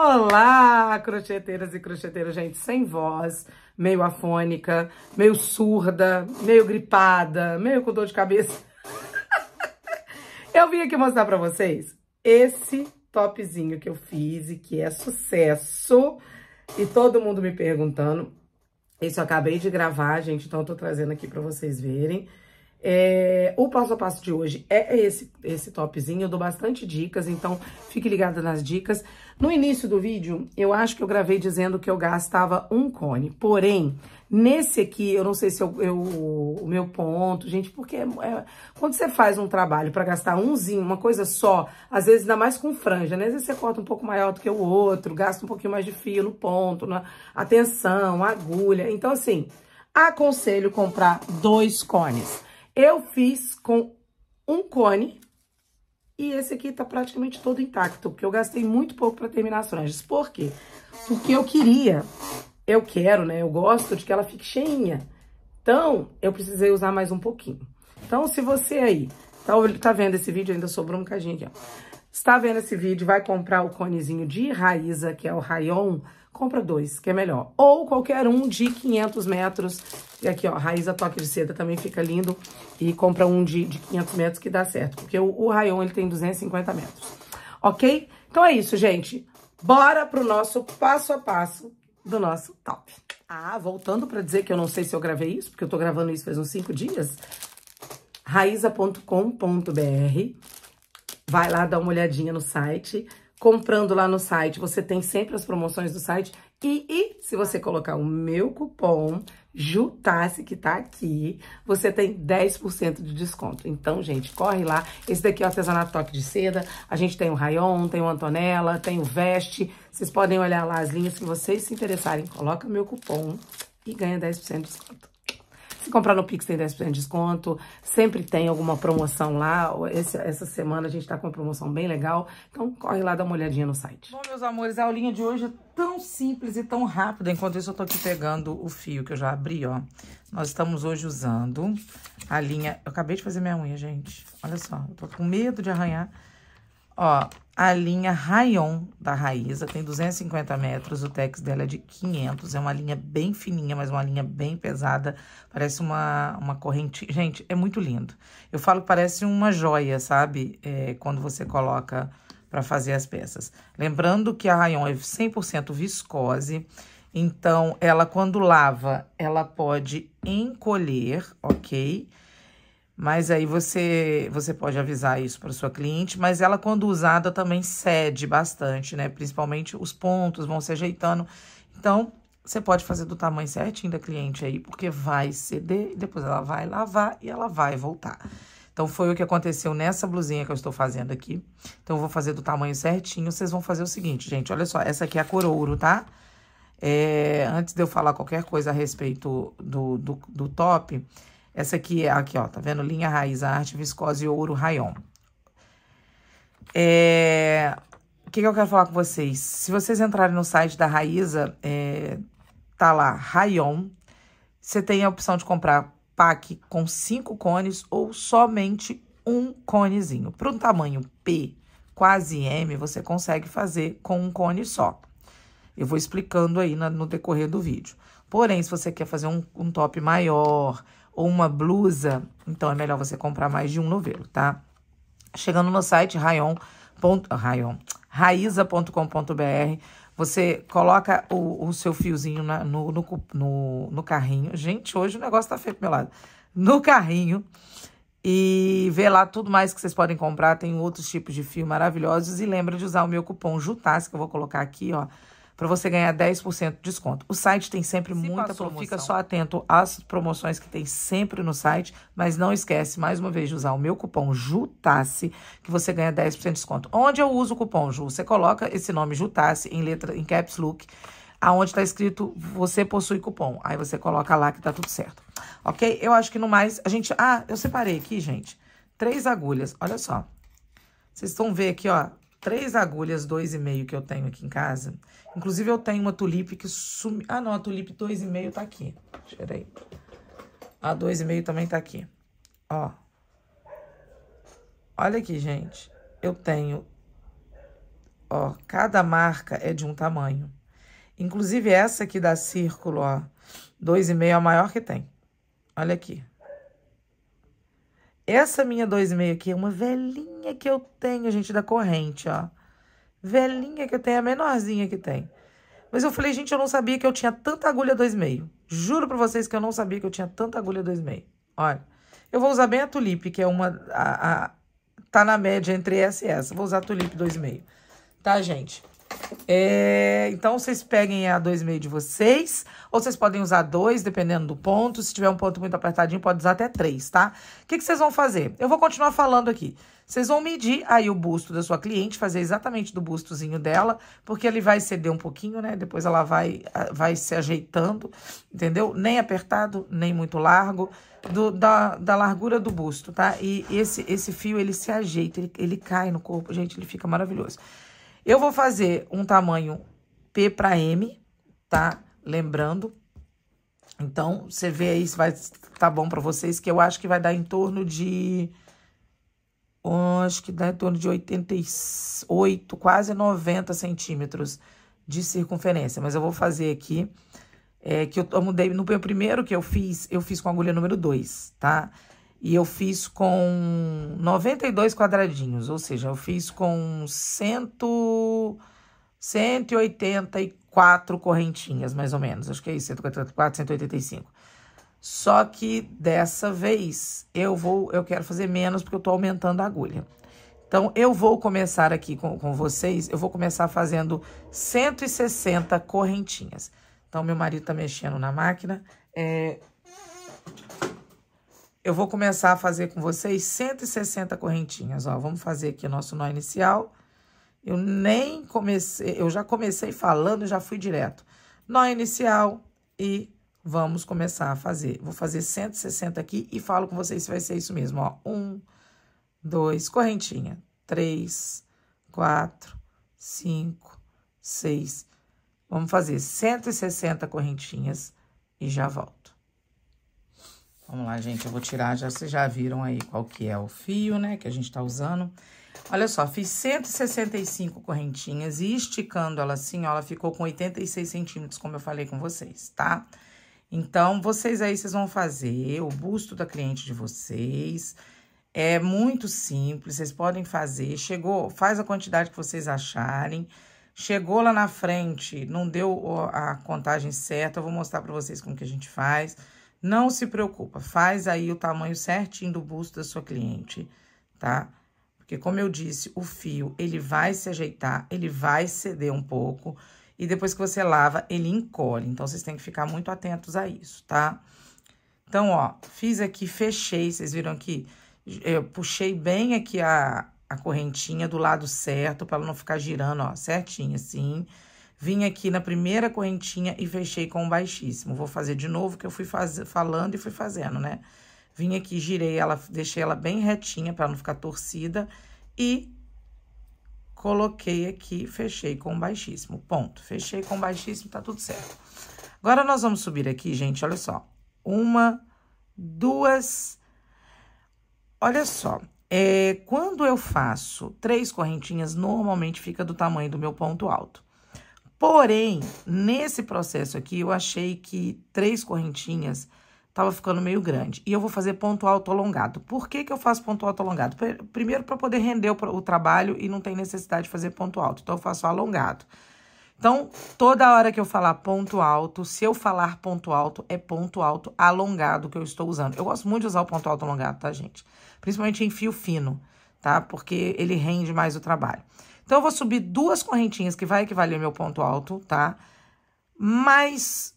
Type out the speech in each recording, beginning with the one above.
Olá, crocheteiras e crocheteiros, gente, sem voz, meio afônica, meio surda, meio gripada, meio com dor de cabeça. eu vim aqui mostrar para vocês esse topzinho que eu fiz e que é sucesso. E todo mundo me perguntando. Isso eu acabei de gravar, gente, então eu tô trazendo aqui para vocês verem. É, o passo a passo de hoje é esse, esse topzinho, eu dou bastante dicas, então fique ligada nas dicas. No início do vídeo, eu acho que eu gravei dizendo que eu gastava um cone, porém, nesse aqui, eu não sei se eu, eu o meu ponto, gente, porque é, é quando você faz um trabalho para gastar umzinho, uma coisa só, às vezes ainda mais com franja, né? Às vezes você corta um pouco maior do que o outro, gasta um pouquinho mais de fio no ponto, na atenção, agulha, então assim, aconselho comprar dois cones. Eu fiz com um cone e esse aqui tá praticamente todo intacto, porque eu gastei muito pouco para terminar as franjas. Por quê? Porque eu queria, eu quero, né? Eu gosto de que ela fique cheinha. Então, eu precisei usar mais um pouquinho. Então, se você aí tá, tá vendo esse vídeo, ainda sobrou um cadinho aqui, ó. Está vendo esse vídeo, vai comprar o conezinho de Raiza, que é o Rayon compra dois, que é melhor. Ou qualquer um de 500 metros. E aqui, ó, raiz a toque de seda também fica lindo. E compra um de, de 500 metros que dá certo. Porque o, o rayon, ele tem 250 metros. Ok? Então é isso, gente. Bora pro nosso passo a passo do nosso top. Ah, voltando para dizer que eu não sei se eu gravei isso, porque eu tô gravando isso faz uns 5 dias. raiza.com.br Vai lá dar uma olhadinha no site comprando lá no site, você tem sempre as promoções do site. E, e se você colocar o meu cupom Jutasse, que tá aqui, você tem 10% de desconto. Então, gente, corre lá. Esse daqui é o artesanato toque de seda. A gente tem o Rayon, tem o Antonella, tem o Veste. Vocês podem olhar lá as linhas que vocês se interessarem. Coloca o meu cupom e ganha 10% de desconto. Se comprar no Pix tem 10% de desconto, sempre tem alguma promoção lá. Esse, essa semana a gente tá com uma promoção bem legal, então corre lá, dá uma olhadinha no site. Bom, meus amores, a aulinha de hoje é tão simples e tão rápida. Enquanto isso, eu tô aqui pegando o fio que eu já abri, ó. Nós estamos hoje usando a linha... Eu acabei de fazer minha unha, gente. Olha só, eu tô com medo de arranhar. Ó, a linha Rayon da Raíza tem 250 metros, o tex dela é de 500. É uma linha bem fininha, mas uma linha bem pesada. Parece uma, uma corrente... Gente, é muito lindo. Eu falo parece uma joia, sabe? É, quando você coloca para fazer as peças. Lembrando que a Rayon é 100% viscose. Então, ela quando lava, ela pode encolher, ok? Ok? Mas aí você você pode avisar isso para sua cliente, mas ela quando usada também cede bastante, né? Principalmente os pontos vão se ajeitando. Então, você pode fazer do tamanho certinho da cliente aí, porque vai ceder, depois ela vai lavar e ela vai voltar. Então, foi o que aconteceu nessa blusinha que eu estou fazendo aqui. Então, eu vou fazer do tamanho certinho. Vocês vão fazer o seguinte, gente, olha só, essa aqui é a cor ouro, tá? É, antes de eu falar qualquer coisa a respeito do, do, do top, essa aqui é aqui, ó, tá vendo? Linha Raiz Arte, Viscose Ouro raion. É... O que, que, eu quero falar com vocês? Se vocês entrarem no site da Raíza, é... tá lá, raion. Você tem a opção de comprar pack com cinco cones ou somente um conezinho. Para um tamanho P, quase M, você consegue fazer com um cone só. Eu vou explicando aí na, no decorrer do vídeo. Porém, se você quer fazer um, um top maior, ou uma blusa, então é melhor você comprar mais de um novelo, tá? Chegando no site rayon, rayon raiza.com.br, você coloca o, o seu fiozinho na, no, no, no, no, carrinho. Gente, hoje o negócio tá feito pro meu lado. No carrinho e vê lá tudo mais que vocês podem comprar. Tem outros tipos de fio maravilhosos. E lembra de usar o meu cupom JUTAS, que eu vou colocar aqui, ó para você ganhar 10% de desconto. O site tem sempre Se muita promoção. Fica só atento às promoções que tem sempre no site, mas não esquece, mais uma vez, de usar o meu cupom JUTASSE, que você ganha 10% de desconto. Onde eu uso o cupom, Ju? Você coloca esse nome JUTASSE em letra, em caps look, aonde está escrito você possui cupom. Aí você coloca lá que tá tudo certo. Ok? Eu acho que no mais, a gente... Ah, eu separei aqui, gente, três agulhas. Olha só. Vocês vão ver aqui, ó, três agulhas dois e meio que eu tenho aqui em casa. Inclusive, eu tenho uma tulipe que sumiu. Ah, não, a tulipe dois e meio tá aqui. Peraí. A dois e meio também tá aqui. Ó. Olha aqui, gente. Eu tenho... Ó, cada marca é de um tamanho. Inclusive, essa aqui da círculo, ó. Dois e meio é a maior que tem. Olha aqui. Essa minha 2,5 aqui é uma velhinha que eu tenho, gente, da corrente, ó. Velhinha que eu tenho, a menorzinha que tem. Mas eu falei, gente, eu não sabia que eu tinha tanta agulha 2,5. Juro pra vocês que eu não sabia que eu tinha tanta agulha 2,5. Olha, eu vou usar bem a tulipe, que é uma... A, a, tá na média entre essa e essa. Vou usar a tulipe 2,5. Tá, gente? É, então, vocês peguem a 2,5 de vocês, ou vocês podem usar 2, dependendo do ponto. Se tiver um ponto muito apertadinho, pode usar até 3, tá? O que, que vocês vão fazer? Eu vou continuar falando aqui. Vocês vão medir aí o busto da sua cliente, fazer exatamente do bustozinho dela, porque ele vai ceder um pouquinho, né? Depois ela vai, vai se ajeitando, entendeu? Nem apertado, nem muito largo, do, da, da largura do busto, tá? E esse, esse fio, ele se ajeita, ele, ele cai no corpo, gente, ele fica maravilhoso. Eu vou fazer um tamanho P para M, tá? Lembrando. Então, você vê aí se vai tá bom para vocês, que eu acho que vai dar em torno de... acho que dá em torno de 88, quase 90 centímetros de circunferência. Mas eu vou fazer aqui, é, que eu, eu mudei no meu primeiro que eu fiz, eu fiz com agulha número 2, Tá? E eu fiz com 92 quadradinhos, ou seja, eu fiz com 100, 184 correntinhas, mais ou menos. Acho que é isso, 184, 185. Só que dessa vez eu vou, eu quero fazer menos porque eu tô aumentando a agulha. Então, eu vou começar aqui com, com vocês, eu vou começar fazendo 160 correntinhas. Então, meu marido tá mexendo na máquina. É, eu vou começar a fazer com vocês 160 correntinhas, ó. Vamos fazer aqui nosso nó inicial. Eu nem comecei, eu já comecei falando, já fui direto. Nó inicial e vamos começar a fazer. Vou fazer 160 aqui e falo com vocês se vai ser isso mesmo, ó. Um, dois, correntinha. Três, quatro, cinco, seis. Vamos fazer 160 correntinhas e já volto. Vamos lá, gente, eu vou tirar, já, vocês já viram aí qual que é o fio, né, que a gente tá usando. Olha só, fiz 165 correntinhas e esticando ela assim, ó, ela ficou com 86 centímetros, como eu falei com vocês, tá? Então, vocês aí, vocês vão fazer o busto da cliente de vocês. É muito simples, vocês podem fazer. Chegou, faz a quantidade que vocês acharem. Chegou lá na frente, não deu a contagem certa, eu vou mostrar pra vocês como que a gente faz. Faz não se preocupa, faz aí o tamanho certinho do busto da sua cliente, tá? Porque como eu disse, o fio, ele vai se ajeitar, ele vai ceder um pouco e depois que você lava, ele encolhe. Então vocês têm que ficar muito atentos a isso, tá? Então, ó, fiz aqui, fechei, vocês viram aqui? Eu puxei bem aqui a, a correntinha do lado certo para ela não ficar girando, ó, certinho assim. Vim aqui na primeira correntinha e fechei com o baixíssimo. Vou fazer de novo, que eu fui faz... falando e fui fazendo, né? Vim aqui, girei ela, deixei ela bem retinha para não ficar torcida e coloquei aqui, fechei com baixíssimo, ponto. Fechei com baixíssimo, tá tudo certo. Agora, nós vamos subir aqui, gente, olha só. Uma, duas... Olha só, é, quando eu faço três correntinhas, normalmente fica do tamanho do meu ponto alto. Porém, nesse processo aqui, eu achei que três correntinhas estava ficando meio grande. E eu vou fazer ponto alto alongado. Por que, que eu faço ponto alto alongado? Primeiro, para poder render o, o, trabalho e não tem necessidade de fazer ponto alto. Então, eu faço alongado. Então, toda hora que eu falar ponto alto, se eu falar ponto alto, é ponto alto alongado que eu estou usando. Eu gosto muito de usar o ponto alto alongado, tá, gente? Principalmente em fio fino, tá? Porque ele rende mais o trabalho. Então, eu vou subir duas correntinhas, que vai equivaler ao meu ponto alto, tá? Mais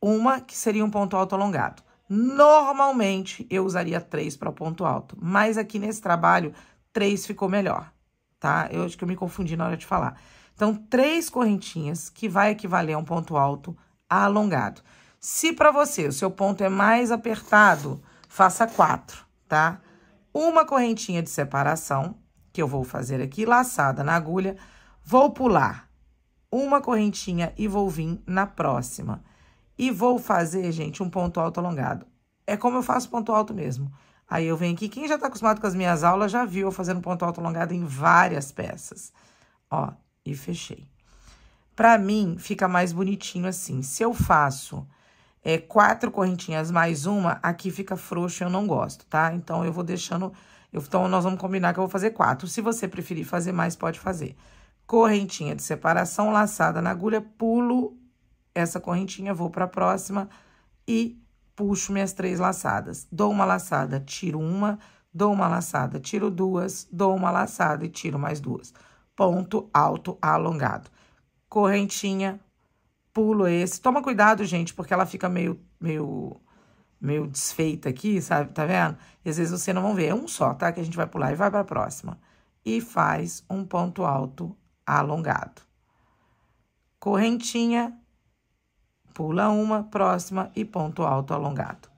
uma, que seria um ponto alto alongado. Normalmente, eu usaria três para o ponto alto, mas aqui nesse trabalho, três ficou melhor, tá? Eu acho que eu me confundi na hora de falar. Então, três correntinhas, que vai equivaler a um ponto alto alongado. Se para você o seu ponto é mais apertado, faça quatro, tá? Uma correntinha de separação, que eu vou fazer aqui, laçada na agulha, vou pular uma correntinha e vou vir na próxima. E vou fazer, gente, um ponto alto alongado. É como eu faço ponto alto mesmo. Aí eu venho aqui, quem já tá acostumado com as minhas aulas já viu eu fazendo ponto alto alongado em várias peças. Ó, e fechei. Pra mim, fica mais bonitinho assim. Se eu faço é, quatro correntinhas mais uma, aqui fica frouxo e eu não gosto, tá? Então, eu vou deixando eu, então, nós vamos combinar que eu vou fazer quatro. Se você preferir fazer mais, pode fazer. Correntinha de separação, laçada na agulha, pulo essa correntinha, vou para a próxima e puxo minhas três laçadas. Dou uma laçada, tiro uma, dou uma laçada, tiro duas, dou uma laçada e tiro mais duas. Ponto alto alongado. Correntinha, pulo esse. Toma cuidado, gente, porque ela fica meio, meio meio desfeita aqui, sabe? Tá vendo? E às vezes você não vão ver. É um só, tá? Que a gente vai pular e vai para a próxima. E faz um ponto alto alongado. Correntinha, pula uma, próxima e ponto alto alongado.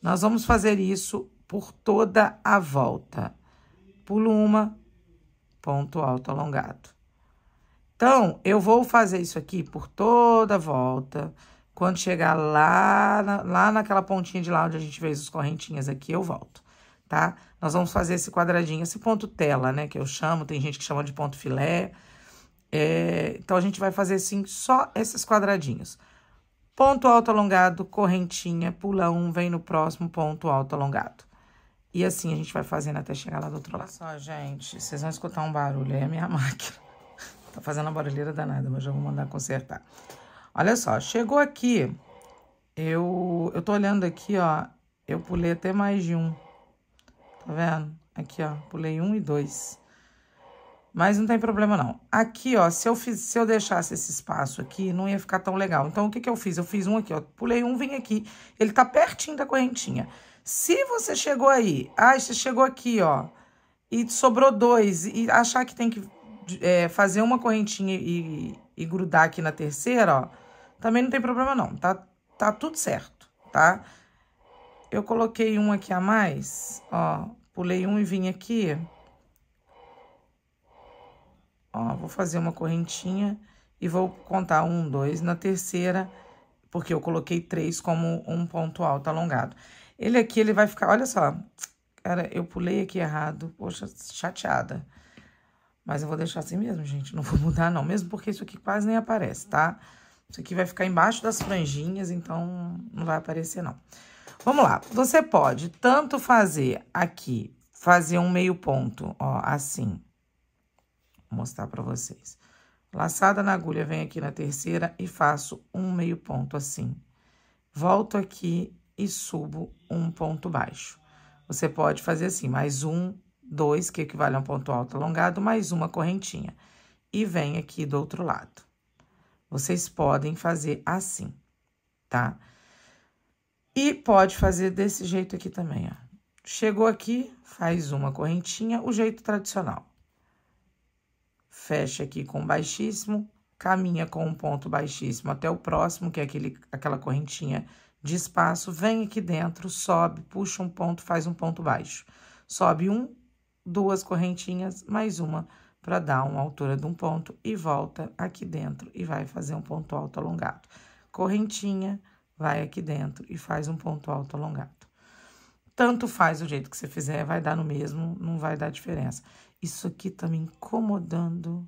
Nós vamos fazer isso por toda a volta. Pulo uma, ponto alto alongado. Então, eu vou fazer isso aqui por toda a volta. Quando chegar lá, na, lá naquela pontinha de lá onde a gente fez os correntinhas aqui, eu volto, tá? Nós vamos fazer esse quadradinho, esse ponto tela, né, que eu chamo, tem gente que chama de ponto filé. É, então, a gente vai fazer, assim, só esses quadradinhos. Ponto alto alongado, correntinha, pula um, vem no próximo ponto alto alongado. E assim a gente vai fazendo até chegar lá do outro lado. Olha só, gente, vocês vão escutar um barulho, é a minha máquina. tá fazendo uma barulheira danada, mas já vou mandar consertar. Olha só, chegou aqui, eu, eu tô olhando aqui, ó, eu pulei até mais de um, tá vendo? Aqui, ó, pulei um e dois. Mas não tem problema, não. Aqui, ó, se eu, fiz, se eu deixasse esse espaço aqui, não ia ficar tão legal. Então, o que que eu fiz? Eu fiz um aqui, ó, pulei um, vim aqui. Ele tá pertinho da correntinha. Se você chegou aí, ah, você chegou aqui, ó, e sobrou dois, e achar que tem que é, fazer uma correntinha e, e grudar aqui na terceira, ó, também não tem problema não, tá, tá tudo certo, tá? Eu coloquei um aqui a mais, ó, pulei um e vim aqui. Ó, vou fazer uma correntinha e vou contar um, dois, na terceira, porque eu coloquei três como um ponto alto alongado. Ele aqui, ele vai ficar, olha só, cara, eu pulei aqui errado, poxa, chateada. Mas eu vou deixar assim mesmo, gente. Não vou mudar, não. Mesmo porque isso aqui quase nem aparece, tá? Isso aqui vai ficar embaixo das franjinhas, então não vai aparecer, não. Vamos lá. Você pode tanto fazer aqui, fazer um meio ponto, ó, assim. Vou mostrar pra vocês. Laçada na agulha, venho aqui na terceira e faço um meio ponto assim. Volto aqui e subo um ponto baixo. Você pode fazer assim, mais um, 2, que equivale a um ponto alto alongado, mais uma correntinha. E vem aqui do outro lado. Vocês podem fazer assim, tá? E pode fazer desse jeito aqui também, ó. Chegou aqui, faz uma correntinha, o jeito tradicional. Fecha aqui com baixíssimo, caminha com um ponto baixíssimo até o próximo, que é aquele, aquela correntinha de espaço, vem aqui dentro, sobe, puxa um ponto, faz um ponto baixo. Sobe um, duas correntinhas, mais uma para dar uma altura de um ponto e volta aqui dentro e vai fazer um ponto alto alongado. Correntinha, vai aqui dentro e faz um ponto alto alongado. Tanto faz o jeito que você fizer, vai dar no mesmo, não vai dar diferença. Isso aqui tá me incomodando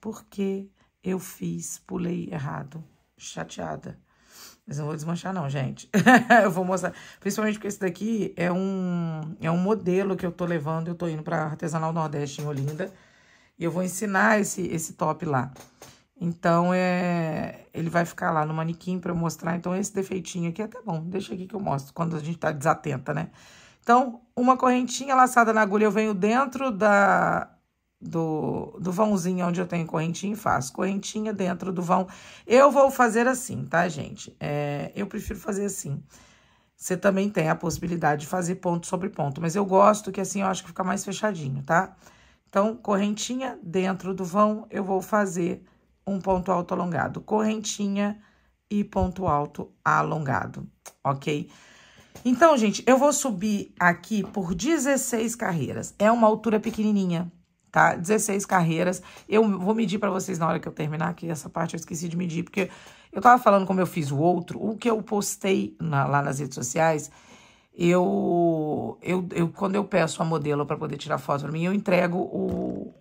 porque eu fiz, pulei errado, chateada. Mas não vou desmanchar não, gente. eu vou mostrar. Principalmente porque esse daqui é um, é um modelo que eu tô levando. Eu tô indo pra Artesanal Nordeste em Olinda. E eu vou ensinar esse, esse top lá. Então, é, ele vai ficar lá no manequim pra eu mostrar. Então, esse defeitinho aqui é até bom. Deixa aqui que eu mostro, quando a gente tá desatenta, né? Então, uma correntinha laçada na agulha, eu venho dentro da, do, do vãozinho onde eu tenho correntinha e faço correntinha dentro do vão. Eu vou fazer assim, tá, gente? É, eu prefiro fazer assim. Você também tem a possibilidade de fazer ponto sobre ponto, mas eu gosto que assim eu acho que fica mais fechadinho, tá? Então, correntinha dentro do vão, eu vou fazer um ponto alto alongado. Correntinha e ponto alto alongado, ok? Então, gente, eu vou subir aqui por 16 carreiras. É uma altura pequenininha, tá? 16 carreiras. Eu vou medir para vocês na hora que eu terminar, que essa parte eu esqueci de medir, porque eu tava falando como eu fiz o outro, o que eu postei na, lá nas redes sociais, eu, eu, eu quando eu peço a modelo para poder tirar foto para mim, eu entrego o,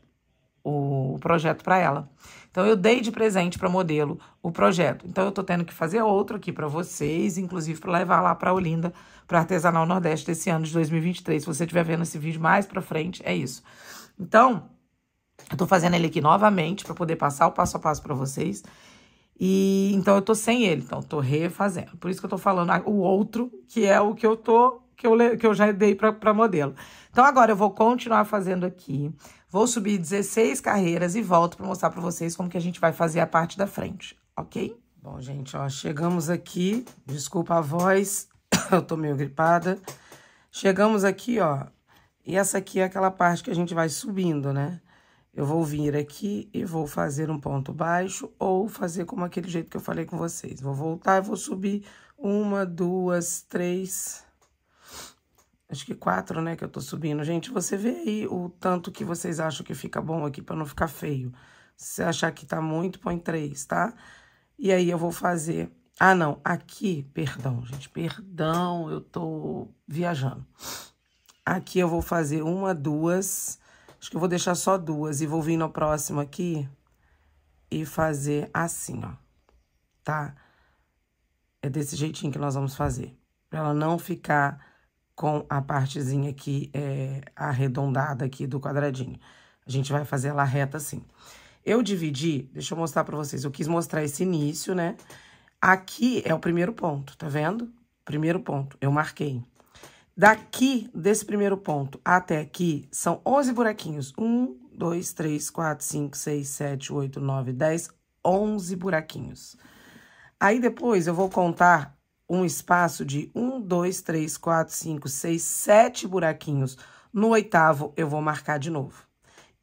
o projeto para ela. Então eu dei de presente para modelo o projeto. Então eu tô tendo que fazer outro aqui para vocês, inclusive para levar lá para Olinda, para Artesanal Nordeste desse ano de 2023. Se você estiver vendo esse vídeo mais para frente, é isso. Então, eu tô fazendo ele aqui novamente para poder passar o passo a passo para vocês. E então eu tô sem ele, então tô refazendo. Por isso que eu tô falando o outro, que é o que eu tô que eu, que eu já dei para modelo. Então agora eu vou continuar fazendo aqui. Vou subir 16 carreiras e volto para mostrar para vocês como que a gente vai fazer a parte da frente, OK? Bom, gente, ó, chegamos aqui. Desculpa a voz, eu tô meio gripada. Chegamos aqui, ó, e essa aqui é aquela parte que a gente vai subindo, né? Eu vou vir aqui e vou fazer um ponto baixo ou fazer como aquele jeito que eu falei com vocês. Vou voltar e vou subir uma, duas, três, acho que quatro, né, que eu tô subindo. Gente, você vê aí o tanto que vocês acham que fica bom aqui pra não ficar feio. Se você achar que tá muito, põe três, tá? E aí eu vou fazer... Ah, não, aqui, perdão, gente, perdão, eu tô viajando. Aqui eu vou fazer uma, duas. Acho que eu vou deixar só duas e vou vir no próximo aqui e fazer assim, ó. Tá? É desse jeitinho que nós vamos fazer. Pra ela não ficar com a partezinha aqui é, arredondada aqui do quadradinho. A gente vai fazer ela reta assim. Eu dividi, deixa eu mostrar pra vocês. Eu quis mostrar esse início, né? Aqui é o primeiro ponto, tá vendo? Primeiro ponto, eu marquei. Daqui, desse primeiro ponto até aqui, são 11 buraquinhos. 1, 2, 3, 4, 5, 6, 7, 8, 9, 10, 11 buraquinhos. Aí, depois, eu vou contar um espaço de 1, 2, 3, 4, 5, 6, 7 buraquinhos. No oitavo, eu vou marcar de novo.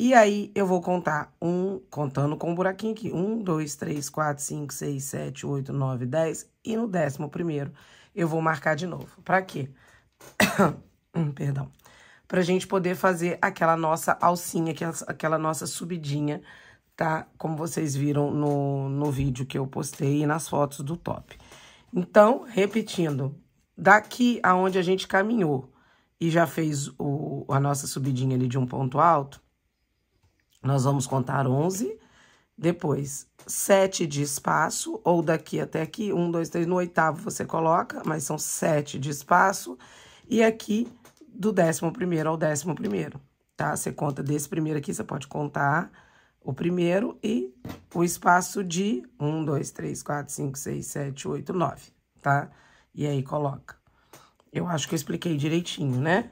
E aí, eu vou contar um, contando com o um buraquinho aqui. 1, 2, 3, 4, 5, 6, 7, 8, 9, 10. E no décimo primeiro, eu vou marcar de novo. Pra quê? Perdão, hum, perdão. Pra gente poder fazer aquela nossa alcinha, é aquela nossa subidinha, tá? Como vocês viram no, no vídeo que eu postei e nas fotos do top. Então, repetindo, daqui aonde a gente caminhou e já fez o, a nossa subidinha ali de um ponto alto, nós vamos contar 11, depois 7 de espaço, ou daqui até aqui, 1, 2, 3, no oitavo você coloca, mas são 7 de espaço, e aqui, do décimo primeiro ao décimo primeiro, tá? Você conta desse primeiro aqui, você pode contar o primeiro e o espaço de 1, 2, 3, 4, 5, 6, 7, 8, 9, tá? E aí coloca. Eu acho que eu expliquei direitinho, né?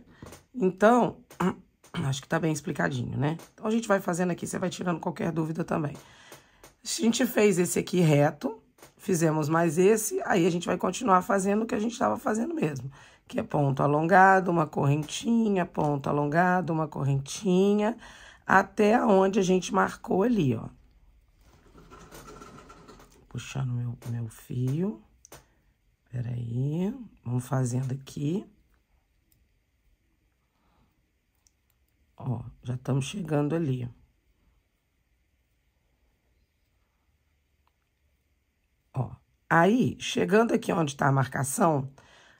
Então, acho que tá bem explicadinho, né? Então, a gente vai fazendo aqui, você vai tirando qualquer dúvida também. A gente fez esse aqui reto, fizemos mais esse, aí a gente vai continuar fazendo o que a gente estava fazendo mesmo que é ponto alongado, uma correntinha, ponto alongado, uma correntinha, até onde a gente marcou ali, ó. Puxando meu, meu fio. Peraí, vamos fazendo aqui. Ó, já estamos chegando ali. Ó, aí, chegando aqui onde está a marcação,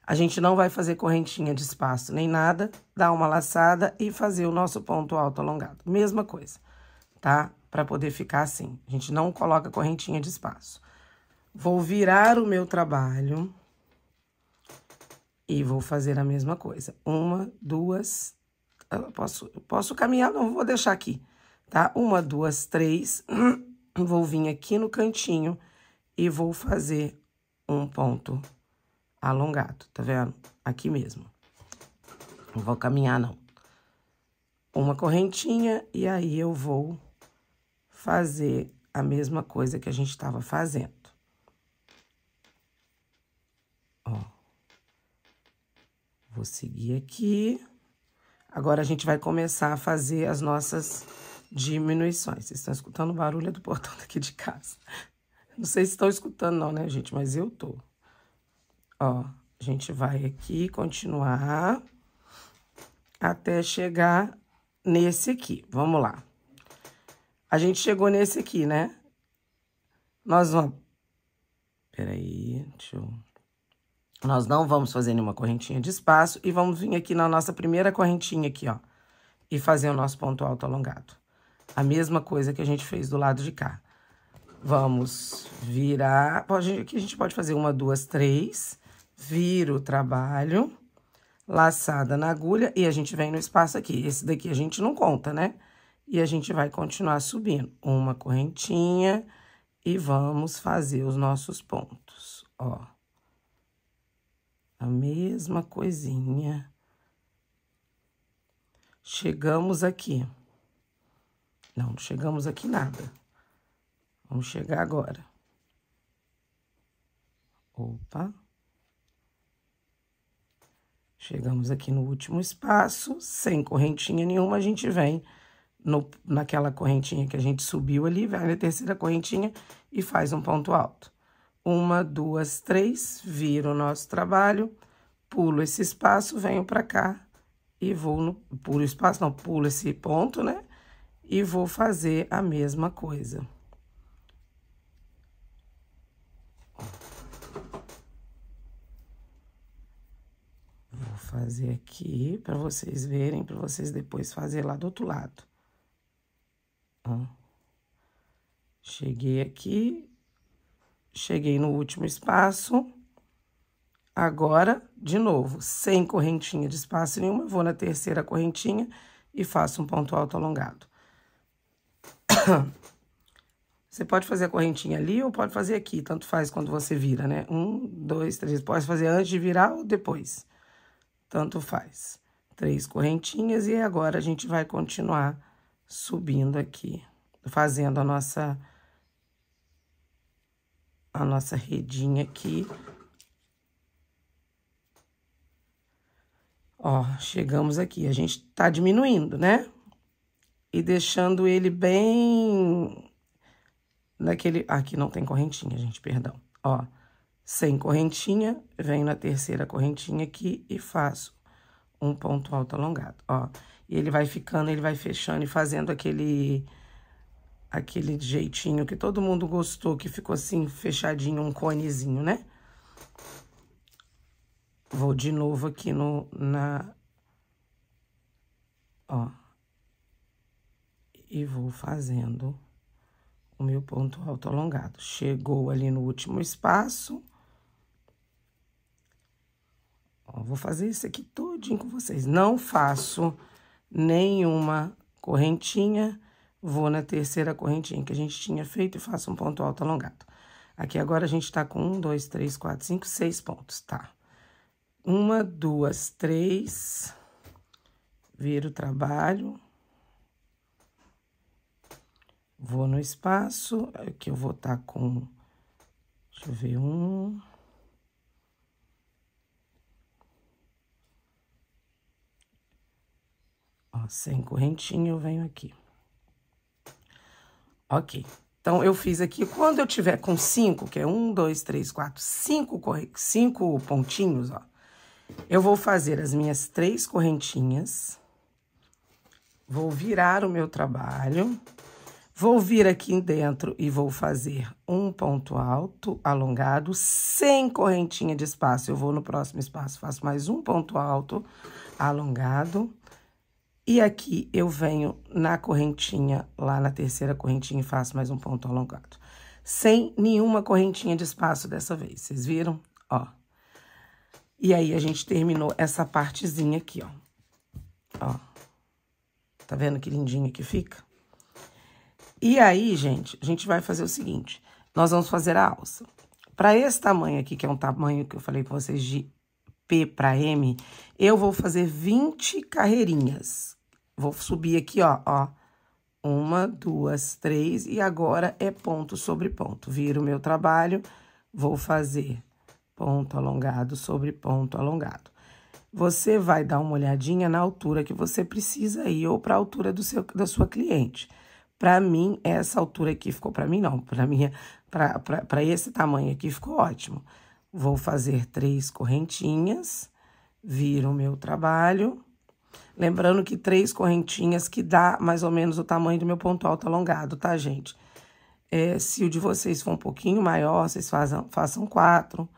a gente não vai fazer correntinha de espaço nem nada, dar uma laçada e fazer o nosso ponto alto alongado. Mesma coisa, tá? Pra poder ficar assim. A gente não coloca correntinha de espaço. Vou virar o meu trabalho e vou fazer a mesma coisa. Uma, duas, posso, posso caminhar, não vou deixar aqui, tá? Uma, duas, três, vou vir aqui no cantinho e vou fazer um ponto alongado, tá vendo? Aqui mesmo. Não vou caminhar, não. Uma correntinha e aí eu vou fazer a mesma coisa que a gente estava fazendo. Ó. Vou seguir aqui. Agora, a gente vai começar a fazer as nossas diminuições. Vocês estão escutando o barulho do portão daqui de casa. Não sei se estão escutando não, né, gente? Mas eu tô. Ó, a gente vai aqui continuar até chegar nesse aqui. Vamos lá. A gente chegou nesse aqui, né? Nós vamos... Peraí, deixa eu... Nós não vamos fazer nenhuma correntinha de espaço e vamos vir aqui na nossa primeira correntinha aqui, ó. E fazer o nosso ponto alto alongado. A mesma coisa que a gente fez do lado de cá. Vamos virar... Aqui a gente pode fazer uma, duas, três vira o trabalho, laçada na agulha, e a gente vem no espaço aqui. Esse daqui a gente não conta, né? E a gente vai continuar subindo. Uma correntinha e vamos fazer os nossos pontos, ó. A mesma coisinha. Chegamos aqui. Não, não chegamos aqui nada. Vamos chegar agora. Opa. Chegamos aqui no último espaço, sem correntinha nenhuma, a gente vem no, naquela correntinha que a gente subiu ali, vai na terceira correntinha e faz um ponto alto. Uma, duas, três, viro o nosso trabalho, pulo esse espaço, venho para cá e vou no... Pulo espaço, não, pulo esse ponto, né? E vou fazer a mesma coisa. fazer aqui para vocês verem, para vocês depois fazer lá do outro lado. Ó. Cheguei aqui, cheguei no último espaço. Agora, de novo, sem correntinha de espaço nenhuma, vou na terceira correntinha e faço um ponto alto alongado. Você pode fazer a correntinha ali ou pode fazer aqui, tanto faz quando você vira, né? Um, dois, três, pode fazer antes de virar ou depois tanto faz. Três correntinhas e agora a gente vai continuar subindo aqui, fazendo a nossa a nossa redinha aqui. Ó, chegamos aqui, a gente tá diminuindo, né? E deixando ele bem naquele... Aqui não tem correntinha, gente, perdão. Ó, sem correntinha, venho na terceira correntinha aqui e faço um ponto alto alongado, ó. E ele vai ficando, ele vai fechando e fazendo aquele aquele jeitinho que todo mundo gostou, que ficou assim fechadinho, um conezinho, né? Vou de novo aqui no na ó. E vou fazendo o meu ponto alto alongado. Chegou ali no último espaço, Ó, vou fazer isso aqui todinho com vocês. Não faço nenhuma correntinha, vou na terceira correntinha que a gente tinha feito e faço um ponto alto alongado. Aqui agora a gente tá com um, dois, três, quatro, cinco, seis pontos, tá? Uma, duas, três, viro o trabalho, vou no espaço, aqui eu vou estar tá com, deixa eu ver, um, sem correntinha, eu venho aqui. Ok. Então, eu fiz aqui, quando eu tiver com cinco, que é um, dois, três, quatro, cinco, cinco pontinhos, ó, eu vou fazer as minhas três correntinhas, vou virar o meu trabalho, vou vir aqui dentro e vou fazer um ponto alto alongado, sem correntinha de espaço. Eu vou no próximo espaço, faço mais um ponto alto alongado, e aqui eu venho na correntinha, lá na terceira correntinha, e faço mais um ponto alongado. Sem nenhuma correntinha de espaço dessa vez, vocês viram? Ó. E aí, a gente terminou essa partezinha aqui, ó. Ó. Tá vendo que lindinha que fica? E aí, gente, a gente vai fazer o seguinte. Nós vamos fazer a alça. Para esse tamanho aqui, que é um tamanho que eu falei pra vocês de P para M, eu vou fazer 20 carreirinhas. Vou subir aqui, ó, ó. Uma, duas, três, e agora é ponto sobre ponto. Viro o meu trabalho, vou fazer ponto alongado sobre ponto alongado. Você vai dar uma olhadinha na altura que você precisa ir ou para a altura do seu, da sua cliente. Para mim, essa altura aqui ficou para mim não, para minha para esse tamanho aqui ficou ótimo. Vou fazer três correntinhas, viro o meu trabalho, Lembrando que três correntinhas que dá mais ou menos o tamanho do meu ponto alto alongado, tá, gente? É, se o de vocês for um pouquinho maior, vocês façam, façam quatro,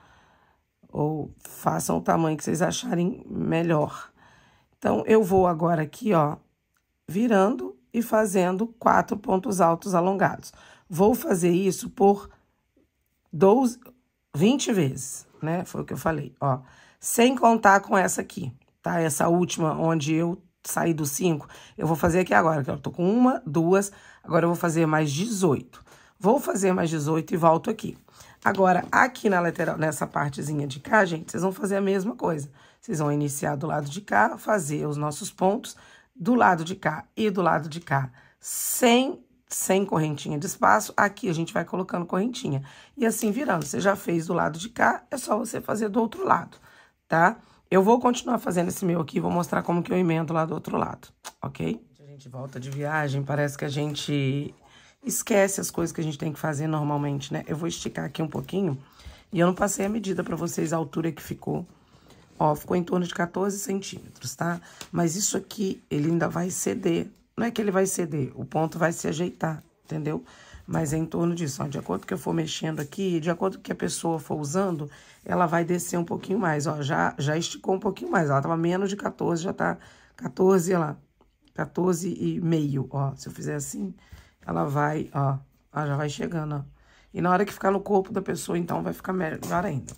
ou façam o tamanho que vocês acharem melhor. Então, eu vou agora aqui, ó, virando e fazendo quatro pontos altos alongados. Vou fazer isso por 12, 20 vezes, né? Foi o que eu falei, ó. Sem contar com essa aqui tá? Essa última onde eu saí dos 5, eu vou fazer aqui agora, que eu tô com uma, duas, agora eu vou fazer mais 18. Vou fazer mais 18 e volto aqui. Agora, aqui na lateral, nessa partezinha de cá, gente, vocês vão fazer a mesma coisa. Vocês vão iniciar do lado de cá, fazer os nossos pontos do lado de cá e do lado de cá, sem sem correntinha de espaço, aqui a gente vai colocando correntinha. E assim virando, você já fez do lado de cá, é só você fazer do outro lado, tá? Eu vou continuar fazendo esse meu aqui, vou mostrar como que eu emendo lá do outro lado, ok? A gente volta de viagem, parece que a gente esquece as coisas que a gente tem que fazer normalmente, né? Eu vou esticar aqui um pouquinho e eu não passei a medida pra vocês, a altura que ficou. Ó, ficou em torno de 14 centímetros, tá? Mas isso aqui, ele ainda vai ceder. Não é que ele vai ceder, o ponto vai se ajeitar, entendeu? Entendeu? mas é em torno disso. Ó, de acordo que eu for mexendo aqui, de acordo que a pessoa for usando, ela vai descer um pouquinho mais, ó, já, já esticou um pouquinho mais, ela tava menos de 14, já tá 14, olha lá, 14 e meio, ó, se eu fizer assim, ela vai, ó, Ela já vai chegando, ó. E na hora que ficar no corpo da pessoa, então, vai ficar melhor ainda.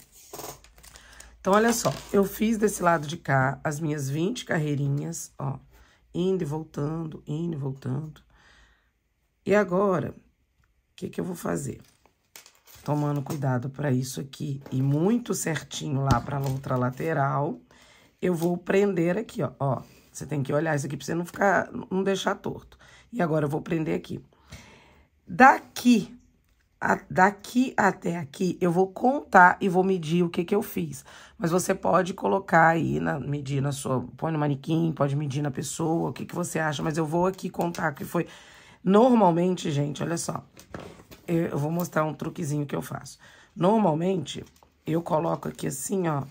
Então, olha só, eu fiz desse lado de cá as minhas 20 carreirinhas, ó, indo e voltando, indo e voltando. E agora, que, que eu vou fazer? Tomando cuidado para isso aqui e muito certinho lá para a outra lateral, eu vou prender aqui, ó, ó. Você tem que olhar isso aqui para você não ficar, não deixar torto. E agora eu vou prender aqui. Daqui, a, daqui até aqui, eu vou contar e vou medir o que que eu fiz. Mas você pode colocar aí, na, medir na sua, põe no manequim, pode medir na pessoa, o que que você acha. Mas eu vou aqui contar que foi Normalmente, gente, olha só. Eu vou mostrar um truquezinho que eu faço. Normalmente, eu coloco aqui assim, ó.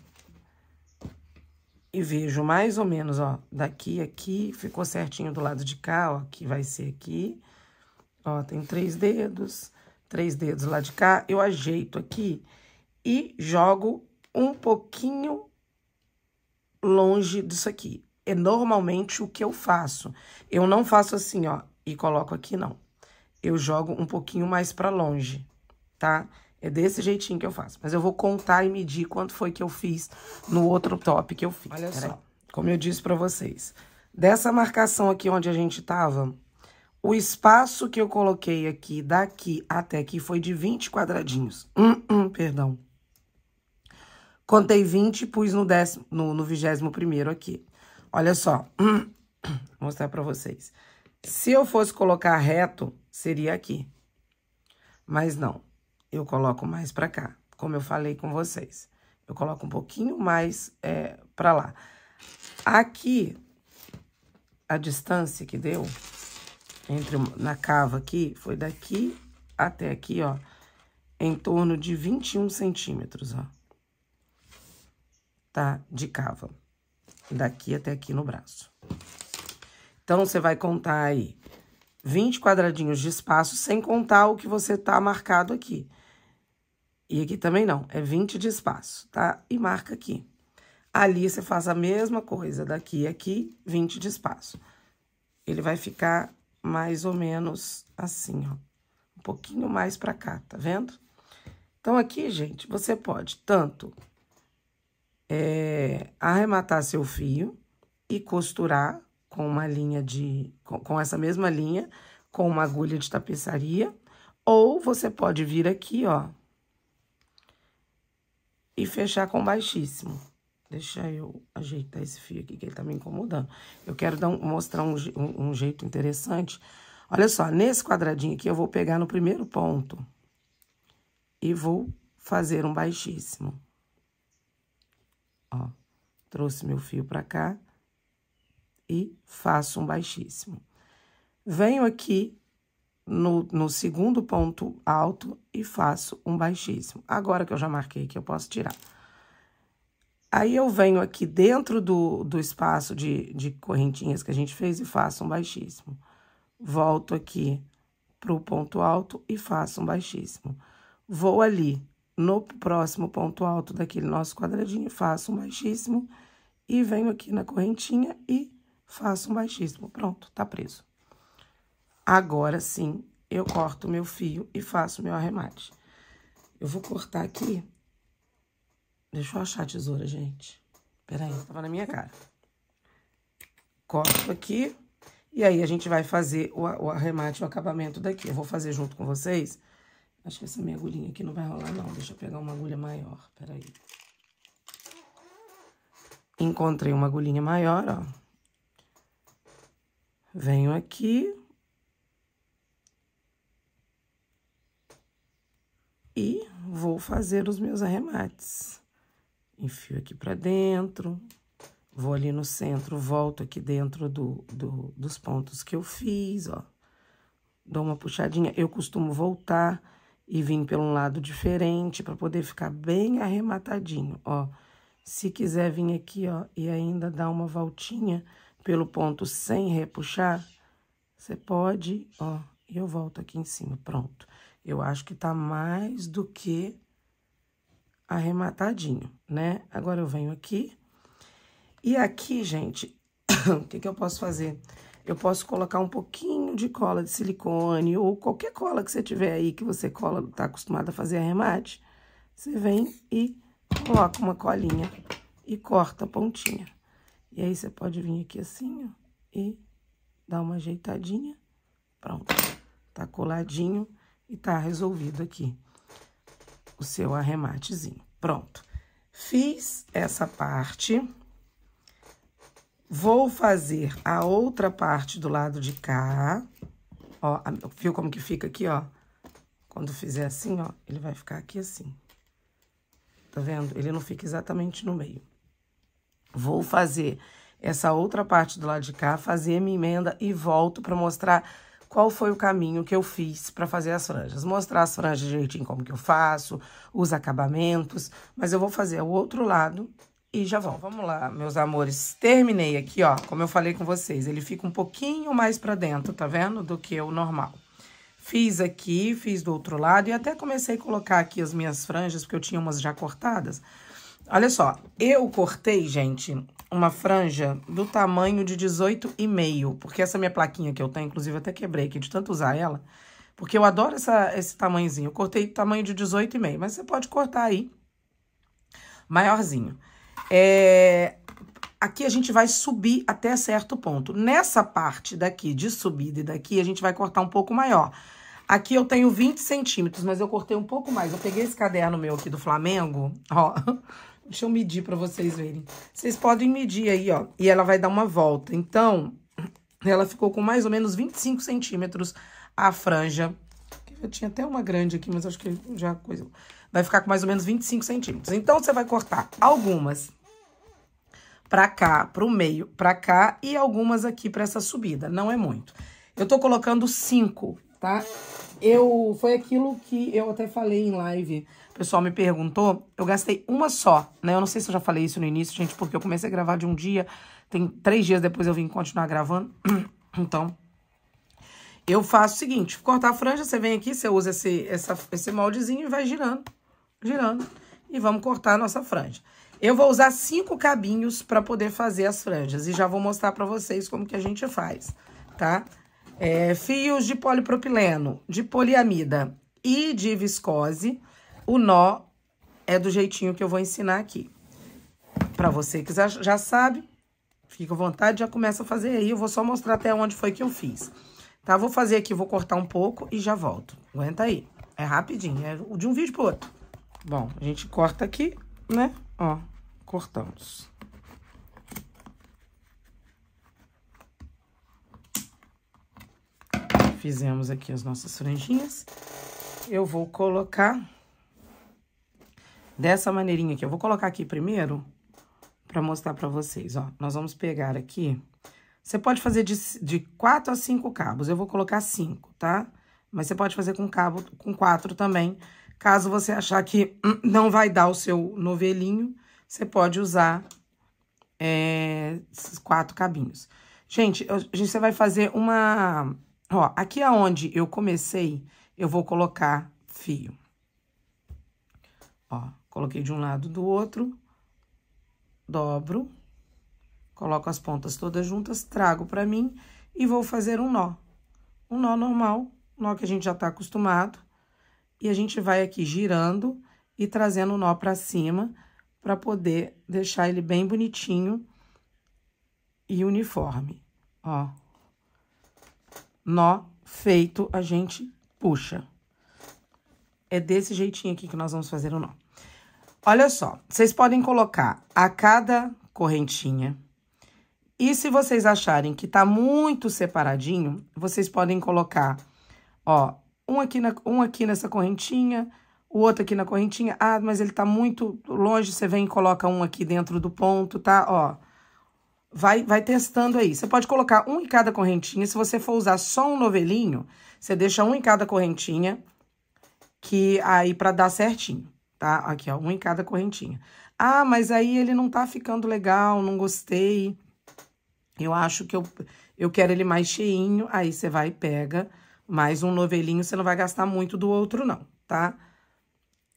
E vejo mais ou menos, ó, daqui, aqui, ficou certinho do lado de cá, ó, que vai ser aqui. Ó, tem três dedos, três dedos lá de cá. Eu ajeito aqui e jogo um pouquinho longe disso aqui. É normalmente o que eu faço. Eu não faço assim, ó, e coloco aqui, não. Eu jogo um pouquinho mais para longe, tá? É desse jeitinho que eu faço. Mas eu vou contar e medir quanto foi que eu fiz no outro top que eu fiz. Olha Pera só. Aí. Como eu disse para vocês, dessa marcação aqui onde a gente tava, o espaço que eu coloquei aqui, daqui até aqui, foi de 20 quadradinhos. Hum, hum, perdão. Contei 20 e pus no, décimo, no, no 21 aqui. Olha só. Hum, hum, vou mostrar para vocês. Se eu fosse colocar reto, seria aqui. Mas não, eu coloco mais para cá, como eu falei com vocês. Eu coloco um pouquinho mais é, para lá. Aqui, a distância que deu entre na cava aqui foi daqui até aqui, ó, em torno de 21 centímetros, ó. Tá? De cava. Daqui até aqui no braço. Então, você vai contar aí 20 quadradinhos de espaço, sem contar o que você tá marcado aqui. E aqui também não, é 20 de espaço, tá? E marca aqui. Ali você faz a mesma coisa, daqui a aqui, 20 de espaço. Ele vai ficar mais ou menos assim, ó. Um pouquinho mais pra cá, tá vendo? Então, aqui, gente, você pode tanto é, arrematar seu fio e costurar com uma linha de. Com, com essa mesma linha, com uma agulha de tapeçaria, ou você pode vir aqui, ó, e fechar com baixíssimo. Deixa eu ajeitar esse fio aqui, que ele tá me incomodando. Eu quero dar um, mostrar um, um, um jeito interessante. Olha só, nesse quadradinho aqui, eu vou pegar no primeiro ponto e vou fazer um baixíssimo. Ó, trouxe meu fio pra cá, e faço um baixíssimo. Venho aqui no, no segundo ponto alto e faço um baixíssimo. Agora que eu já marquei que eu posso tirar. Aí eu venho aqui dentro do, do espaço de, de correntinhas que a gente fez e faço um baixíssimo. Volto aqui para o ponto alto e faço um baixíssimo. Vou ali no próximo ponto alto daquele nosso quadradinho, faço um baixíssimo e venho aqui na correntinha e faço um baixíssimo. Pronto, tá preso. Agora sim, eu corto meu fio e faço meu arremate. Eu vou cortar aqui. Deixa eu achar a tesoura, gente. Peraí, tava na minha cara. Corto aqui. E aí, a gente vai fazer o, o arremate, o acabamento daqui. Eu vou fazer junto com vocês. Acho que essa minha agulhinha aqui não vai rolar, não. Deixa eu pegar uma agulha maior. Peraí. Encontrei uma agulhinha maior, ó. Venho aqui. E vou fazer os meus arremates. Enfio aqui para dentro, vou ali no centro, volto aqui dentro do, do, dos pontos que eu fiz, ó. Dou uma puxadinha. Eu costumo voltar e vir pelo lado diferente para poder ficar bem arrematadinho, ó. Se quiser vir aqui, ó, e ainda dar uma voltinha pelo ponto sem repuxar, você pode, ó, eu volto aqui em cima, pronto. Eu acho que tá mais do que arrematadinho, né? Agora eu venho aqui. E aqui, gente, o que que eu posso fazer? Eu posso colocar um pouquinho de cola de silicone ou qualquer cola que você tiver aí que você cola, tá acostumado a fazer arremate. Você vem e coloca uma colinha e corta a pontinha. E aí você pode vir aqui assim, ó, e dar uma ajeitadinha. Pronto, tá coladinho e tá resolvido aqui o seu arrematezinho. Pronto, fiz essa parte. Vou fazer a outra parte do lado de cá. Ó, viu como que fica aqui, ó? Quando fizer assim, ó, ele vai ficar aqui assim. Tá vendo? Ele não fica exatamente no meio. Vou fazer essa outra parte do lado de cá, fazer a minha emenda e volto para mostrar qual foi o caminho que eu fiz para fazer as franjas. Mostrar as franjas direitinho como que eu faço, os acabamentos, mas eu vou fazer o outro lado e já volto. Vamos lá, meus amores. Terminei aqui, ó, como eu falei com vocês, ele fica um pouquinho mais para dentro, tá vendo? Do que o normal. Fiz aqui, fiz do outro lado e até comecei a colocar aqui as minhas franjas, porque eu tinha umas já cortadas, Olha só, eu cortei, gente, uma franja do tamanho de 18,5, porque essa minha plaquinha que eu tenho, inclusive até quebrei aqui de tanto usar ela, porque eu adoro essa, esse tamanhozinho. Eu cortei tamanho de 18,5, mas você pode cortar aí maiorzinho. É, aqui a gente vai subir até certo ponto. Nessa parte daqui de subida e daqui, a gente vai cortar um pouco maior. Aqui eu tenho 20 centímetros, mas eu cortei um pouco mais. Eu peguei esse caderno meu aqui do Flamengo, ó. Deixa eu medir para vocês verem. Vocês podem medir aí, ó. E ela vai dar uma volta. Então, ela ficou com mais ou menos 25 centímetros a franja. Eu tinha até uma grande aqui, mas acho que já coisa. Vai ficar com mais ou menos 25 centímetros. Então, você vai cortar algumas pra cá, pro meio, pra cá e algumas aqui pra essa subida. Não é muito. Eu tô colocando cinco, tá? Eu, foi aquilo que eu até falei em live pessoal me perguntou, eu gastei uma só, né? Eu não sei se eu já falei isso no início, gente, porque eu comecei a gravar de um dia, tem três dias depois eu vim continuar gravando. Então, eu faço o seguinte, cortar a franja, você vem aqui, você usa esse, essa, esse moldezinho e vai girando, girando. E vamos cortar a nossa franja. Eu vou usar cinco cabinhos para poder fazer as franjas e já vou mostrar para vocês como que a gente faz, tá? É, fios de polipropileno, de poliamida e de viscose, o nó é do jeitinho que eu vou ensinar aqui. Para você que já sabe, fica à vontade, já começa a fazer aí. Eu vou só mostrar até onde foi que eu fiz. Tá? Vou fazer aqui, vou cortar um pouco e já volto. Aguenta aí. É rapidinho, é de um vídeo pro outro. Bom, a gente corta aqui, né? Ó, cortamos. Fizemos aqui as nossas franjinhas. Eu vou colocar dessa maneirinha aqui. Eu vou colocar aqui primeiro para mostrar para vocês, ó. Nós vamos pegar aqui. Você pode fazer de, de quatro a cinco cabos. Eu vou colocar cinco, tá? Mas você pode fazer com cabo com quatro também. Caso você achar que não vai dar o seu novelinho, você pode usar é, esses quatro cabinhos. Gente, eu, gente, você vai fazer uma... Ó, aqui aonde eu comecei, eu vou colocar fio. Ó. Coloquei de um lado do outro, dobro, coloco as pontas todas juntas, trago para mim e vou fazer um nó. Um nó normal, nó que a gente já está acostumado. E a gente vai aqui girando e trazendo o nó para cima para poder deixar ele bem bonitinho e uniforme, ó. Nó feito, a gente puxa. É desse jeitinho aqui que nós vamos fazer o nó. Olha só, vocês podem colocar a cada correntinha. E se vocês acharem que tá muito separadinho, vocês podem colocar, ó, um aqui, na, um aqui nessa correntinha, o outro aqui na correntinha. Ah, mas ele tá muito longe, você vem e coloca um aqui dentro do ponto, tá? Ó, vai, vai testando aí. Você pode colocar um em cada correntinha. Se você for usar só um novelinho, você deixa um em cada correntinha, que aí para dar certinho tá? Aqui, ó, um em cada correntinha. Ah, mas aí ele não tá ficando legal, não gostei. Eu acho que eu, eu quero ele mais cheinho, aí você vai e pega mais um novelinho, você não vai gastar muito do outro não, tá?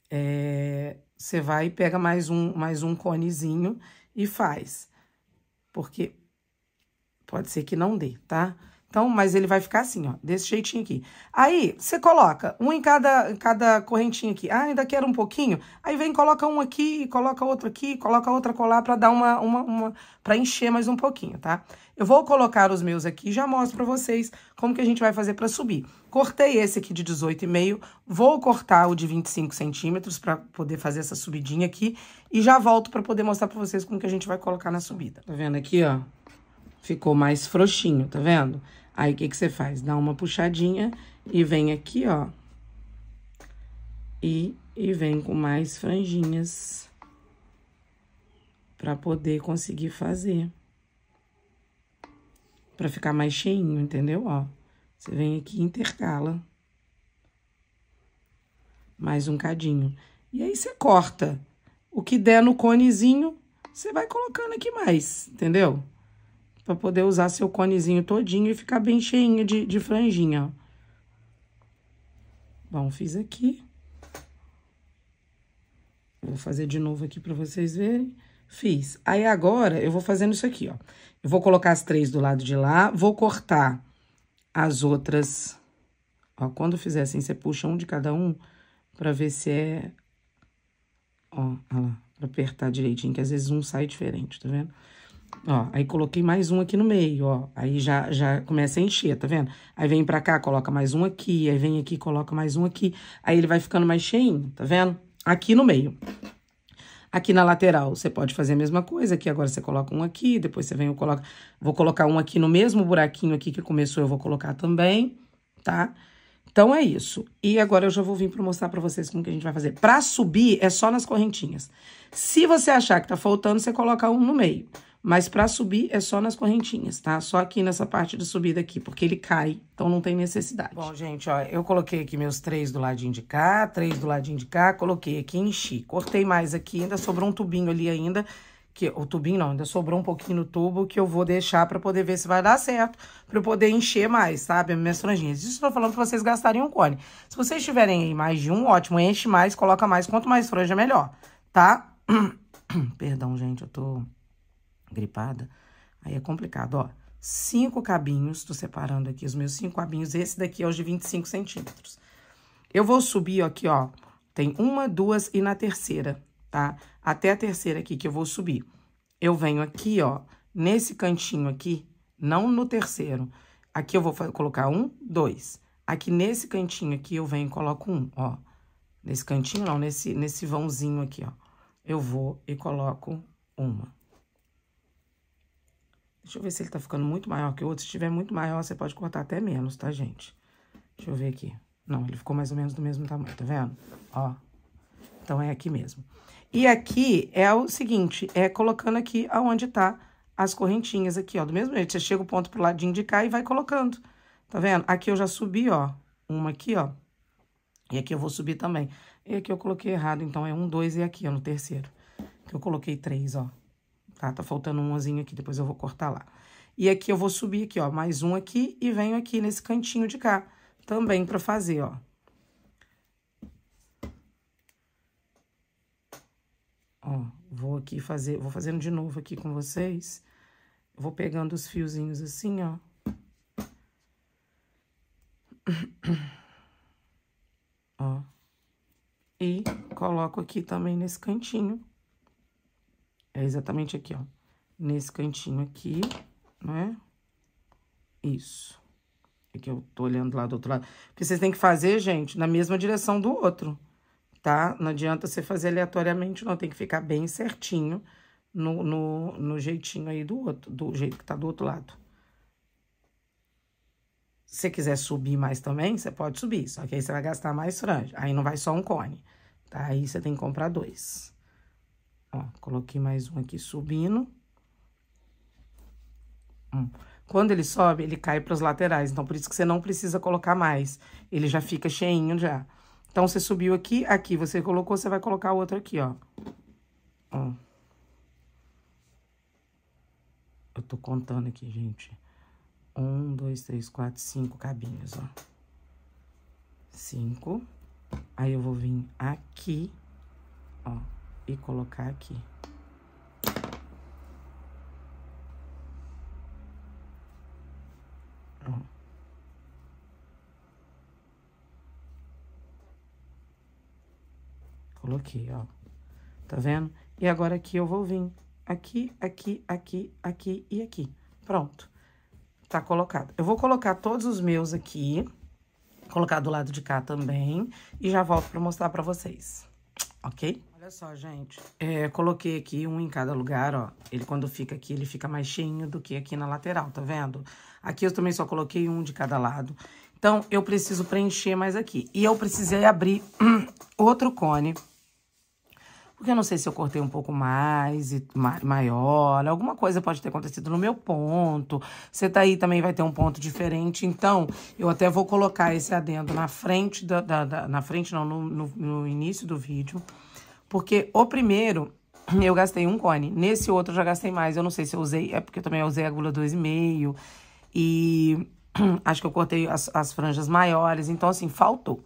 É, você vai e pega mais um, mais um conezinho e faz. Porque pode ser que não dê, tá? Tá? Então, mas ele vai ficar assim, ó, desse jeitinho aqui. Aí, você coloca um em cada, em cada correntinha aqui. Ah, ainda quero um pouquinho? Aí vem, coloca um aqui, coloca outro aqui, coloca outra colar para dar uma, uma, uma para encher mais um pouquinho, tá? Eu vou colocar os meus aqui e já mostro para vocês como que a gente vai fazer para subir. Cortei esse aqui de 18,5, vou cortar o de 25 centímetros para poder fazer essa subidinha aqui e já volto para poder mostrar para vocês como que a gente vai colocar na subida. Tá vendo aqui, ó? Ficou mais frouxinho, tá vendo? Aí, o que, que você faz? Dá uma puxadinha e vem aqui, ó. E, e vem com mais franjinhas para poder conseguir fazer. para ficar mais cheinho, entendeu? Ó, você vem aqui e intercala. Mais um cadinho. E aí, você corta. O que der no conezinho, você vai colocando aqui mais, entendeu? para poder usar seu conezinho todinho e ficar bem cheinho de, de franjinha. Bom, fiz aqui. Vou fazer de novo aqui para vocês verem. Fiz. Aí, agora, eu vou fazendo isso aqui, ó. Eu vou colocar as três do lado de lá, vou cortar as outras... Ó, quando fizer assim, você puxa um de cada um para ver se é... Ó, ó lá, pra apertar direitinho, que às vezes um sai diferente, tá vendo? Tá vendo? Ó, aí coloquei mais um aqui no meio, ó. Aí já, já começa a encher, tá vendo? Aí vem pra cá, coloca mais um aqui, aí vem aqui, coloca mais um aqui. Aí ele vai ficando mais cheinho, tá vendo? Aqui no meio. Aqui na lateral, você pode fazer a mesma coisa. Aqui agora você coloca um aqui, depois você vem e coloca... Vou colocar um aqui no mesmo buraquinho aqui que começou, eu vou colocar também, tá? Então, é isso. E agora eu já vou vir para mostrar para vocês como que a gente vai fazer. Para subir, é só nas correntinhas. Se você achar que tá faltando, você coloca um no meio. Mas para subir é só nas correntinhas, tá? Só aqui nessa parte de subida aqui, porque ele cai, então não tem necessidade. Bom, gente, ó, eu coloquei aqui meus três do ladinho de cá, três do ladinho de cá, coloquei aqui, enchi. Cortei mais aqui, ainda sobrou um tubinho ali ainda, que o tubinho não, ainda sobrou um pouquinho no tubo que eu vou deixar para poder ver se vai dar certo, para eu poder encher mais, sabe, minhas franjinhas. Isso eu tô falando para vocês gastarem um cone. Se vocês tiverem aí mais de um, ótimo, enche mais, coloca mais, quanto mais franja melhor, tá? Perdão, gente, eu tô gripada, aí é complicado, ó. Cinco cabinhos, tô separando aqui os meus cinco cabinhos, esse daqui é os de 25 centímetros. Eu vou subir aqui, ó, tem uma, duas e na terceira, tá? Até a terceira aqui que eu vou subir. Eu venho aqui, ó, nesse cantinho aqui, não no terceiro. Aqui eu vou colocar um, dois. Aqui nesse cantinho aqui eu venho e coloco um, ó. Nesse cantinho não, nesse, nesse vãozinho aqui, ó. Eu vou e coloco uma. Deixa eu ver se ele tá ficando muito maior que o outro. Se tiver muito maior, você pode cortar até menos, tá, gente? Deixa eu ver aqui. Não, ele ficou mais ou menos do mesmo tamanho, tá vendo? Ó. Então, é aqui mesmo. E aqui é o seguinte, é colocando aqui aonde tá as correntinhas aqui, ó. Do mesmo jeito, você chega o ponto pro ladinho de cá e vai colocando. Tá vendo? Aqui eu já subi, ó. Uma aqui, ó. E aqui eu vou subir também. E aqui eu coloquei errado, então é um, dois e aqui, ó, no terceiro. Que eu coloquei três, ó tá? Tá faltando um ozinho aqui, depois eu vou cortar lá. E aqui eu vou subir aqui, ó, mais um aqui e venho aqui nesse cantinho de cá também pra fazer, ó. Ó, vou aqui fazer, vou fazendo de novo aqui com vocês. Vou pegando os fiozinhos assim, ó. ó. E coloco aqui também nesse cantinho. É exatamente aqui, ó. Nesse cantinho aqui, né? Isso. É que eu tô olhando lá do outro lado. Porque vocês têm que fazer, gente, na mesma direção do outro, tá? Não adianta você fazer aleatoriamente, não. Tem que ficar bem certinho no, no, no jeitinho aí do outro, do jeito que tá do outro lado. Se você quiser subir mais também, você pode subir, só que aí você vai gastar mais franja. Aí não vai só um cone, tá? Aí você tem que comprar dois. Ó, coloquei mais um aqui subindo. Um. Quando ele sobe, ele cai para os laterais, então por isso que você não precisa colocar mais. Ele já fica cheinho já. Então, você subiu aqui, aqui você colocou, você vai colocar outro aqui, ó. Ó. Eu tô contando aqui, gente. Um, dois, três, quatro, cinco cabinhos, ó. Cinco. Aí, eu vou vir aqui, ó e colocar aqui. Ó. Coloquei, ó. Tá vendo? E agora aqui eu vou vir aqui, aqui, aqui, aqui e aqui. Pronto. Tá colocado. Eu vou colocar todos os meus aqui, colocar do lado de cá também, e já volto pra mostrar pra vocês, ok? Olha só, gente. É, coloquei aqui um em cada lugar, ó. Ele, quando fica aqui, ele fica mais cheinho do que aqui na lateral, tá vendo? Aqui eu também só coloquei um de cada lado. Então, eu preciso preencher mais aqui. E eu precisei abrir outro cone. Porque eu não sei se eu cortei um pouco mais e maior. Alguma coisa pode ter acontecido no meu ponto. Você tá aí também vai ter um ponto diferente. Então, eu até vou colocar esse adendo na frente da... da, da na frente, não, no, no, no início do vídeo porque o primeiro eu gastei um cone. Nesse outro eu já gastei mais. Eu não sei se eu usei. É porque eu também usei a agulha 2,5. E acho que eu cortei as, as, franjas maiores. Então, assim, faltou.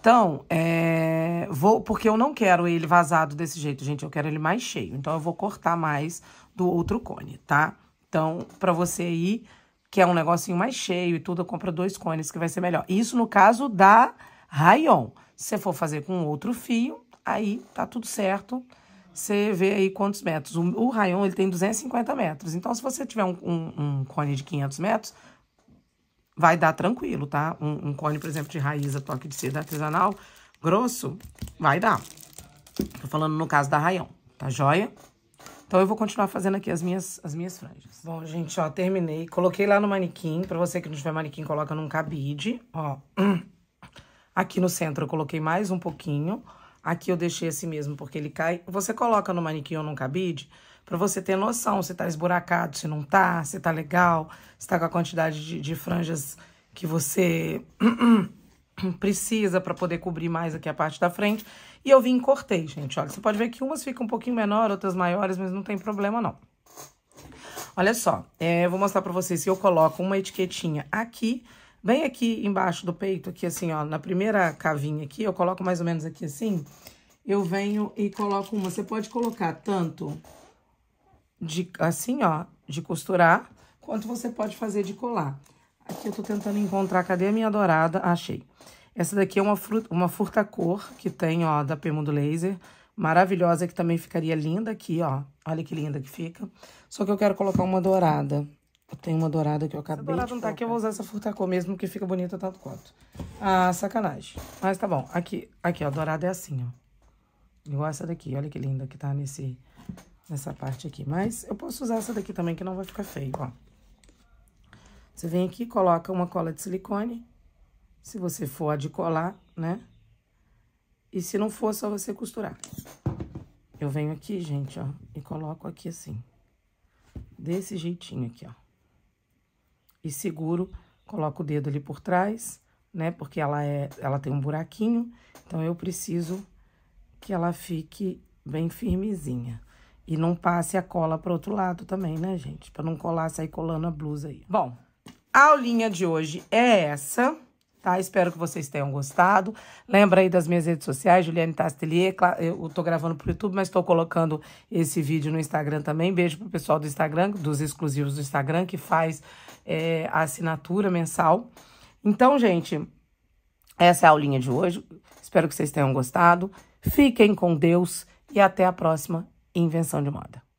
Então, é, vou. Porque eu não quero ele vazado desse jeito, gente. Eu quero ele mais cheio. Então, eu vou cortar mais do outro cone, tá? Então, pra você aí que é um negocinho mais cheio e tudo, eu compro dois cones que vai ser melhor. Isso no caso da Rayon. Se você for fazer com outro fio, aí tá tudo certo. Você vê aí quantos metros. O, o Rayon, ele tem 250 metros. Então, se você tiver um, um, um cone de 500 metros, vai dar tranquilo, tá? Um, um, cone, por exemplo, de raiz a toque de seda artesanal, grosso, vai dar. Tô falando no caso da Rayon, tá joia? Então, eu vou continuar fazendo aqui as minhas, as minhas franjas. Bom, gente, ó, terminei. Coloquei lá no manequim. Pra você que não tiver manequim, coloca num cabide, ó. Aqui no centro eu coloquei mais um pouquinho. Aqui eu deixei assim mesmo, porque ele cai. Você coloca no manequim ou num cabide para você ter noção se tá esburacado, se não tá, se tá legal, se tá com a quantidade de, de franjas que você precisa para poder cobrir mais aqui a parte da frente. E eu vim e cortei, gente. Olha, você pode ver que umas ficam um pouquinho menor, outras maiores, mas não tem problema não. Olha só, é, eu vou mostrar para vocês se eu coloco uma etiquetinha aqui Bem aqui embaixo do peito, aqui assim, ó, na primeira cavinha aqui, eu coloco mais ou menos aqui assim, eu venho e coloco uma. Você pode colocar tanto de, assim, ó, de costurar, quanto você pode fazer de colar. Aqui eu tô tentando encontrar, cadê a minha dourada? achei. Essa daqui é uma, fruta, uma furta-cor que tem, ó, da Pemudo Laser. Maravilhosa, que também ficaria linda aqui, ó. Olha que linda que fica. Só que eu quero colocar uma dourada. Eu tenho uma dourada que eu acabei essa dourada não tá aqui, eu vou usar essa furtacô mesmo, que fica bonita tanto quanto. Ah, sacanagem. Mas tá bom. Aqui, aqui, ó, dourada é assim, ó. Igual essa daqui. Olha que linda que tá nesse, nessa parte aqui. Mas eu posso usar essa daqui também, que não vai ficar feio, ó. Você vem aqui, coloca uma cola de silicone. Se você for a de colar, né? E se não for, só você costurar. Eu venho aqui, gente, ó, e coloco aqui assim. Desse jeitinho aqui, ó e seguro, coloco o dedo ali por trás, né? Porque ela, é, ela tem um buraquinho, então eu preciso que ela fique bem firmezinha. E não passe a cola para outro lado também, né, gente? Para não colar, sair colando a blusa aí. Bom, a aulinha de hoje é essa tá? Espero que vocês tenham gostado. Lembra aí das minhas redes sociais, Juliane Tastelier. Eu tô gravando pro YouTube, mas tô colocando esse vídeo no Instagram também. Beijo pro pessoal do Instagram, dos exclusivos do Instagram, que faz é, a assinatura mensal. Então, gente, essa é a aulinha de hoje. Espero que vocês tenham gostado. Fiquem com Deus e até a próxima Invenção de Moda.